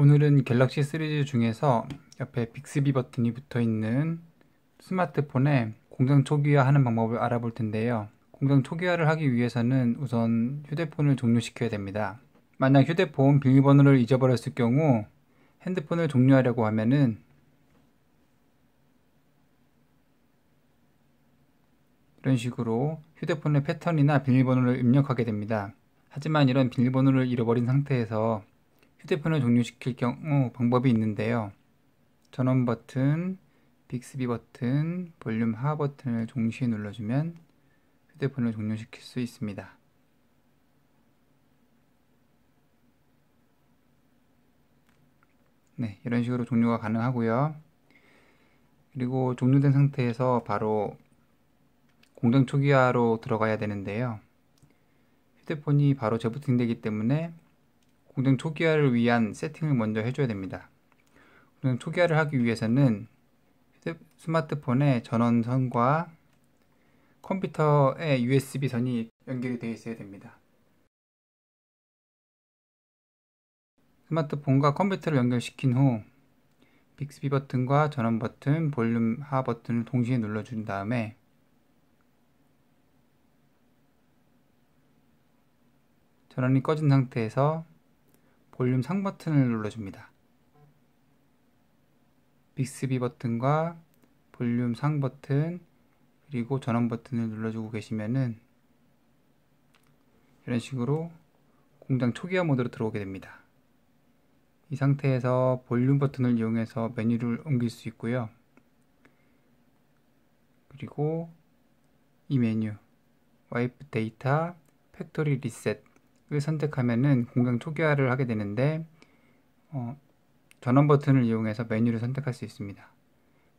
오늘은 갤럭시 시리즈 중에서 옆에 빅스비 버튼이 붙어 있는 스마트폰에 공장 초기화하는 방법을 알아볼 텐데요. 공장 초기화를 하기 위해서는 우선 휴대폰을 종료시켜야 됩니다. 만약 휴대폰 비밀번호를 잊어버렸을 경우 핸드폰을 종료하려고 하면은 이런 식으로 휴대폰의 패턴이나 비밀번호를 입력하게 됩니다. 하지만 이런 비밀번호를 잃어버린 상태에서 휴대폰을 종료시킬 경우 방법이 있는데요. 전원 버튼, 빅스비 버튼, 볼륨 하 버튼을 동시에 눌러주면 휴대폰을 종료시킬 수 있습니다. 네, 이런 식으로 종료가 가능하고요. 그리고 종료된 상태에서 바로 공정 초기화로 들어가야 되는데요. 휴대폰이 바로 재부팅되기 때문에 공정 초기화를 위한 세팅을 먼저 해줘야 됩니다. 공정 초기화를 하기 위해서는 스마트폰의 전원선과 컴퓨터의 USB선이 연결이 되어 있어야 됩니다. 스마트폰과 컴퓨터를 연결시킨 후 빅스비 버튼과 전원 버튼, 볼륨 하 버튼을 동시에 눌러준 다음에 전원이 꺼진 상태에서 볼륨 상 버튼을 눌러줍니다. 빅스비 버튼과 볼륨 상 버튼 그리고 전원 버튼을 눌러주고 계시면은 이런 식으로 공장 초기화 모드로 들어오게 됩니다. 이 상태에서 볼륨 버튼을 이용해서 메뉴를 옮길 수 있고요. 그리고 이 메뉴 와이프 데이터 팩토리 리셋 선택하면은 공간 초기화를 하게 되는데 어, 전원 버튼을 이용해서 메뉴를 선택할 수 있습니다.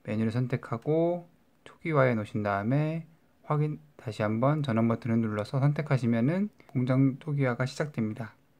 메뉴를 선택하고 초기화해 놓으신 다음에 확인 다시 한번 전원 버튼을 눌러서 선택하시면은 공장 초기화가 시작됩니다.